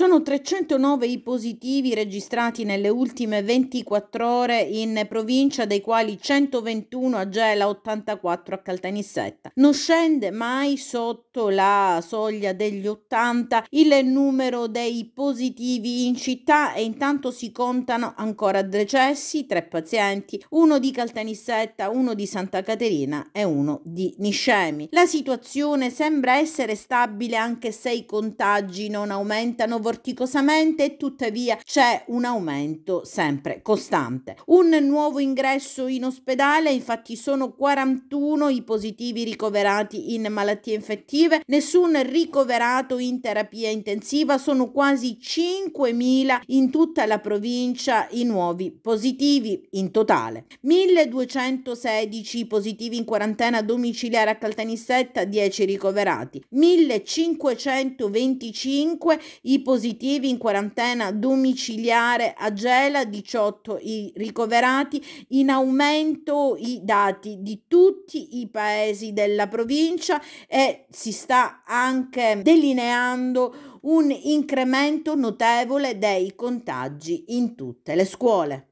Sono 309 i positivi registrati nelle ultime 24 ore in provincia, dei quali 121 a Gela, 84 a Caltanissetta. Non scende mai sotto la soglia degli 80 il numero dei positivi in città e intanto si contano ancora decessi, tre pazienti, uno di Caltanissetta, uno di Santa Caterina e uno di Niscemi. La situazione sembra essere stabile anche se i contagi non aumentano vorticosamente e tuttavia c'è un aumento sempre costante. Un nuovo ingresso in ospedale, infatti sono 41 i positivi ricoverati in malattie infettive, nessun ricoverato in terapia intensiva, sono quasi 5.000 in tutta la provincia i nuovi positivi in totale. 1216 positivi in quarantena domiciliare a Caltanissetta, 10 ricoverati. 1525 i positivi positivi in quarantena domiciliare a Gela, 18 i ricoverati, in aumento i dati di tutti i paesi della provincia e si sta anche delineando un incremento notevole dei contagi in tutte le scuole.